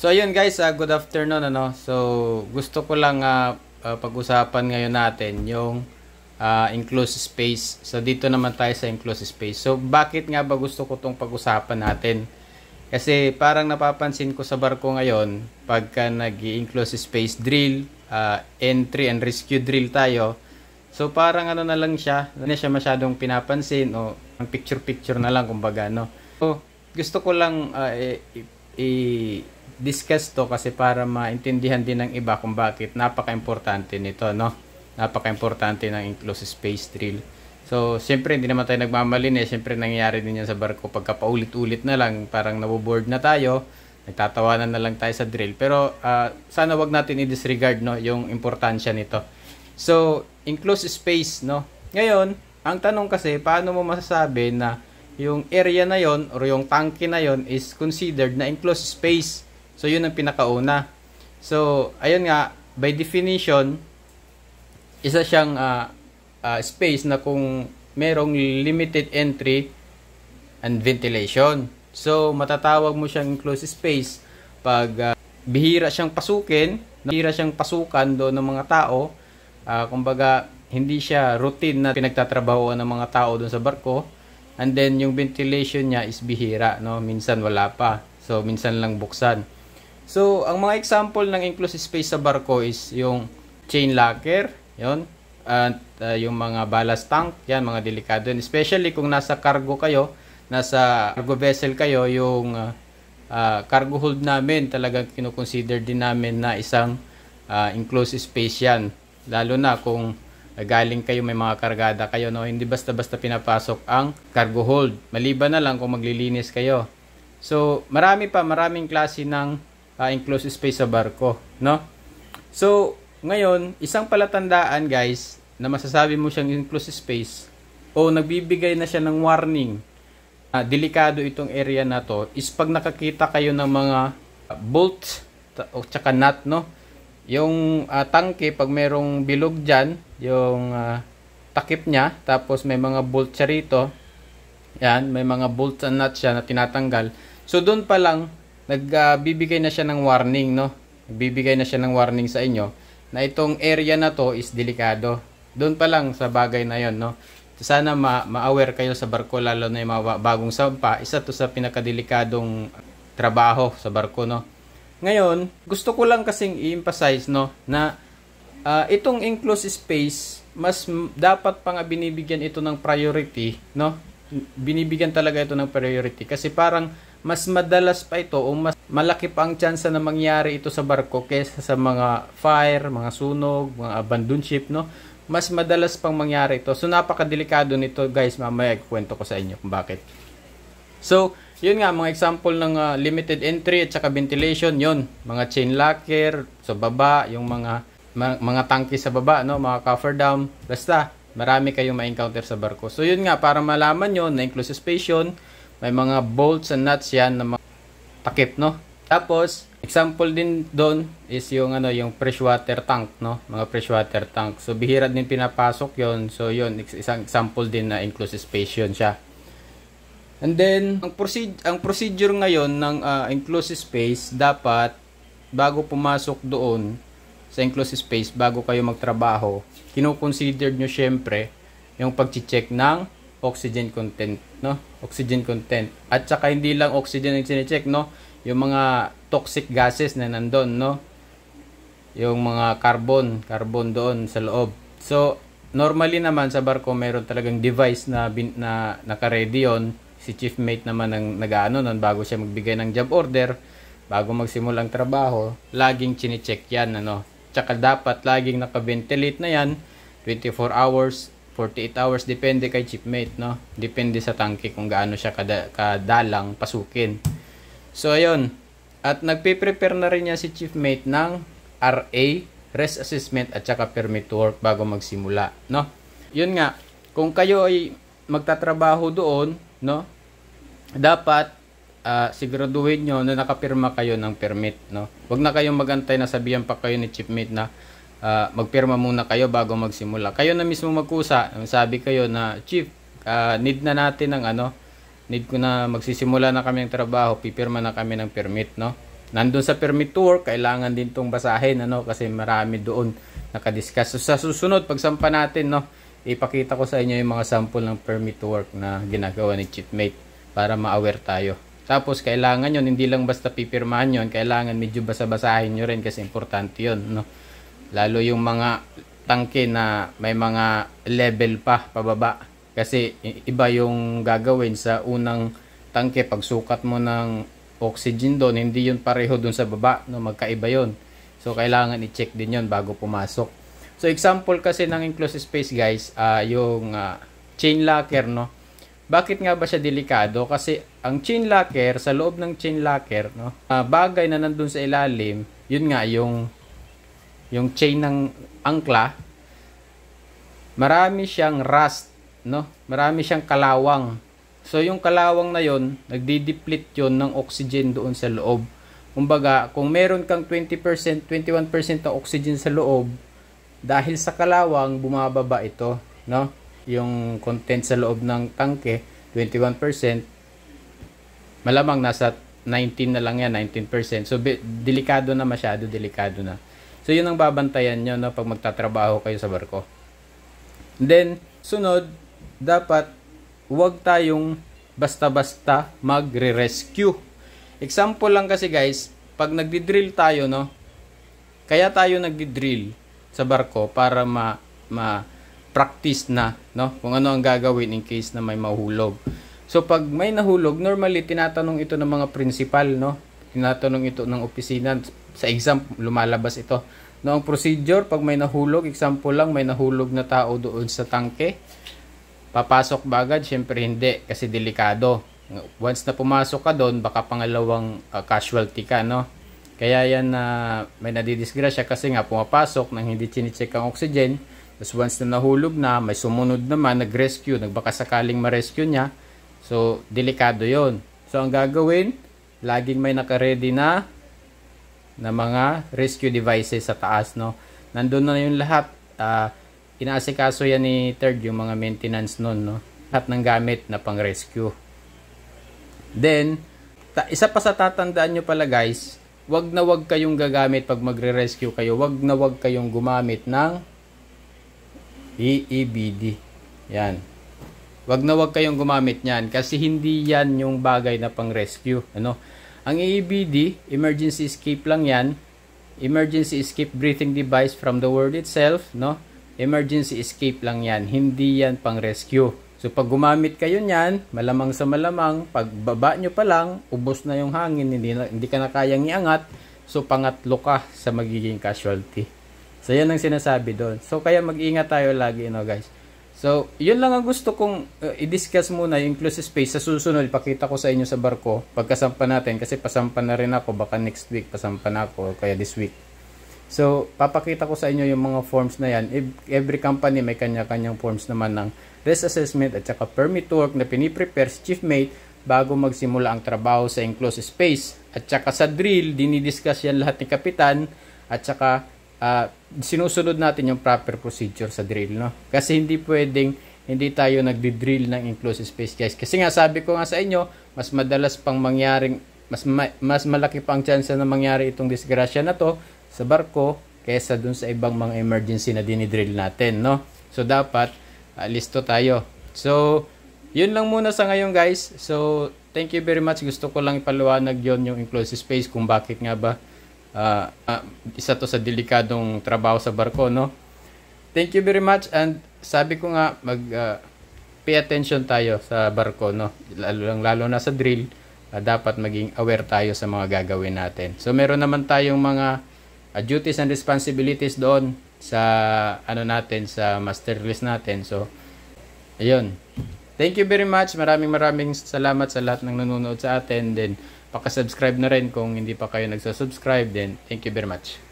So ayun guys, uh, good afternoon ano. So gusto ko lang uh, uh, pag-usapan ngayon natin yung uh, enclosed space. So dito naman tayo sa enclosed space. So bakit nga ba gusto ko tong pag-usapan natin? Kasi parang napapansin ko sa barko ngayon, pagka nag-enclosed space drill, uh, entry and rescue drill tayo, so parang ano na lang siya, hindi siya masyadong pinapansin o ang picture-picture na lang kumbaga no. So gusto ko lang uh, i-, i discuss to kasi para maintindihan din ng iba kung bakit napaka-importante nito, no? Napaka-importante ng enclosed space drill. So, siyempre, hindi naman tayo nagmamalin eh. Siyempre, nangyayari din yan sa barko pagka paulit-ulit na lang. Parang naboboard na tayo. Nagtatawanan na lang tayo sa drill. Pero, uh, sana wag natin i-disregard, no? Yung importansya nito. So, enclosed space, no? Ngayon, ang tanong kasi, paano mo masasabi na yung area na yon or yung tanke na yon is considered na enclosed space. So, yun ang pinakauna. So, ayun nga, by definition, isa siyang uh, uh, space na kung merong limited entry and ventilation. So, matatawag mo siyang closed space pag uh, bihira siyang pasukin, bihira siyang pasukan doon ng mga tao. Uh, kumbaga, hindi siya routine na pinagtatrabahoan ng mga tao doon sa barko. And then, yung ventilation niya is bihira. No? Minsan wala pa. So, minsan lang buksan. So, ang mga example ng enclosed space sa barko is yung chain locker, yon at uh, yung mga ballast tank, yan, mga delikado yan. Especially kung nasa cargo kayo, nasa cargo vessel kayo, yung uh, uh, cargo hold namin, talagang kinukonsider din namin na isang uh, enclosed space yan. Lalo na kung uh, galing kayo, may mga kargada kayo, no? hindi basta-basta pinapasok ang cargo hold. Maliban na lang kung maglilinis kayo. So, marami pa, maraming klase ng uh, enclosed space sa barko, no? So, ngayon, isang palatandaan guys, na masasabi mo siyang enclosed space, o nagbibigay na siya ng warning na uh, delikado itong area na to, is pag nakakita kayo ng mga bolts o tsaka nut, no? Yung uh, tangke, pag merong bilog dyan, yung uh, takip niya, tapos may mga bolts siya rito, yan, may mga bolts and nuts siya na tinatanggal. So, doon pa lang, nagbibigay uh, na siya ng warning, no? Nagbibigay na siya ng warning sa inyo na itong area na to is delikado. Doon pa lang sa bagay na yon, no? Sana ma- ma-aware kayo sa barko lalo na yung mga bagong sampa. Isa to sa pinakadelikadong trabaho sa barko, no? Ngayon, gusto ko lang kasing i-emphasize, no, na uh, itong enclosed space, mas dapat pa nga binibigyan ito ng priority, no? Binibigyan talaga ito ng priority kasi parang mas madalas pa ito o mas malaki pa ang tsansa na mangyari ito sa barko kaysa sa mga fire, mga sunog, mga abandoned ship, no? Mas madalas pang mangyari ito. So, napakadelikado nito, guys. Mamaya kwento ko sa inyo kung bakit. So, yun nga, mga example ng uh, limited entry at saka ventilation, yun. Mga chain locker sa baba, yung mga mga, mga tangke sa baba, no? mga cover down. Basta, marami kayong ma-encounter sa barko. So, yun nga, para malaman nyo na inclusive space yun, may mga bolts and nuts yan na takip, no? Tapos, example din doon is yung ano, yung fresh water tank, no? Mga fresh water tank. So, bihira din pinapasok yon So, yon isang example din na enclosed space yun siya. And then, ang, proceed, ang procedure ngayon ng uh, enclosed space, dapat bago pumasok doon sa enclosed space, bago kayo magtrabaho, kinukonsider nyo syempre yung pag-check ng oxygen content, no? Oxygen content. At saka hindi lang oxygen ang sinecheck, no? Yung mga toxic gases na nandoon, no? Yung mga carbon, carbon doon sa loob. So, normally naman sa barko meron talagang device na bin, na naka-ready yon. Si chief mate naman ang nag-aano nun bago siya magbigay ng job order, bago magsimula ang trabaho, laging chinecheck 'yan, ano? Tsaka dapat laging naka-ventilate na 'yan 24 hours 48 hours depende kay chipmate no depende sa tangke kung gaano siya kada, kadalang pasukin so ayun at nagpe-prepare na rin niya si chipmate ng RA rest assessment at saka permit work bago magsimula no yun nga kung kayo ay magtatrabaho doon no dapat uh, siguraduhin nyo na nakapirma kayo ng permit no wag na kayong magantay na sabihan pa kayo ni chipmate na uh, magpirma muna kayo bago magsimula. Kayo na mismo magkusa. Sabi kayo na, Chief, uh, need na natin ng ano, need ko na magsisimula na kami ng trabaho, pipirma na kami ng permit, no? Nandun sa permit to work, kailangan din tong basahin, ano? Kasi marami doon nakadiscuss. So, sa susunod, pagsampa natin, no? Ipakita ko sa inyo yung mga sample ng permit to work na ginagawa ni Chiefmate para ma-aware tayo. Tapos, kailangan yon hindi lang basta pipirmahan yon kailangan medyo basa-basahin nyo rin kasi importante yon no? lalo yung mga tangke na may mga level pa pababa kasi iba yung gagawin sa unang tangke pagsukat mo ng oxygen doon hindi yun pareho doon sa baba no magkaiba yun so kailangan i-check din yon bago pumasok so example kasi ng enclosed space guys uh, yung uh, chain locker no bakit nga ba siya delikado? Kasi ang chain locker, sa loob ng chain locker, no, uh, bagay na nandun sa ilalim, yun nga yung yung chain ng angkla, marami siyang rust, no? Marami siyang kalawang. So yung kalawang na yon, nagdi-deplete yon ng oxygen doon sa loob. Kumbaga, kung meron kang 20%, 21% na oxygen sa loob, dahil sa kalawang bumababa ito, no? Yung content sa loob ng tangke, 21%. Malamang nasa 19 na lang yan, 19%. So delikado na masyado, delikado na. So, yun ang babantayan nyo no, pag magtatrabaho kayo sa barko. Then, sunod, dapat huwag tayong basta-basta magre-rescue. Example lang kasi guys, pag nagdi-drill tayo, no, kaya tayo nagdi-drill sa barko para ma, ma practice na no kung ano ang gagawin in case na may mahulog so pag may nahulog normally tinatanong ito ng mga principal no tinatanong ito ng opisina sa exam lumalabas ito. No, ang procedure, pag may nahulog, example lang, may nahulog na tao doon sa tangke, papasok ba agad? Syempre hindi, kasi delikado. Once na pumasok ka doon, baka pangalawang uh, casualty ka, no? Kaya yan na uh, may nadidisgrasya kasi nga pumapasok nang hindi chinecheck ang oxygen. Tapos once na nahulog na, may sumunod naman, nag-rescue, nagbaka sakaling ma-rescue niya. So, delikado yon So, ang gagawin, laging may naka-ready na na mga rescue devices sa taas no nandun na yung lahat uh, inaasikaso yan ni third yung mga maintenance nun no lahat ng gamit na pang rescue then ta- isa pa sa tatandaan nyo pala guys wag na wag kayong gagamit pag magre-rescue kayo wag na wag kayong gumamit ng EEBD yan wag na wag kayong gumamit niyan kasi hindi yan yung bagay na pang rescue ano ang EEBD, emergency escape lang yan. Emergency escape breathing device from the word itself, no? Emergency escape lang yan. Hindi yan pang rescue. So pag gumamit kayo niyan, malamang sa malamang, pag baba nyo pa lang, ubos na yung hangin, hindi, na, hindi ka na kayang iangat. So pangatlo ka sa magiging casualty. So yan ang sinasabi doon. So kaya mag-ingat tayo lagi, no guys. So, yun lang ang gusto kong uh, i-discuss muna yung close space. Sa susunod, ipakita ko sa inyo sa barko. Pagkasampa natin, kasi pasampa na rin ako. Baka next week, pasampa na ako. Kaya this week. So, papakita ko sa inyo yung mga forms na yan. Every company may kanya-kanyang forms naman ng risk assessment at saka permit work na piniprepare si chief mate bago magsimula ang trabaho sa enclosed space. At saka sa drill, dinidiscuss yan lahat ni kapitan at saka uh, sinusunod natin yung proper procedure sa drill, no? Kasi hindi pwedeng hindi tayo nagdi-drill ng enclosed space, guys. Kasi nga sabi ko nga sa inyo, mas madalas pang mangyaring mas ma mas malaki pa ang chance na mangyari itong disgrasya na to sa barko kaysa dun sa ibang mga emergency na dinidrill natin, no? So dapat uh, listo tayo. So yun lang muna sa ngayon, guys. So thank you very much. Gusto ko lang ipaliwanag yon yung enclosed space kung bakit nga ba uh, isa to sa delikadong trabaho sa barko, no? Thank you very much and sabi ko nga mag uh, pay attention tayo sa barko, no? Lalo, lang lalo na sa drill, uh, dapat maging aware tayo sa mga gagawin natin. So meron naman tayong mga uh, duties and responsibilities doon sa ano natin sa master list natin. So ayun. Thank you very much. Maraming maraming salamat sa lahat ng nanonood sa atin. Then Paka-subscribe na rin kung hindi pa kayo nagsasubscribe. Then, thank you very much.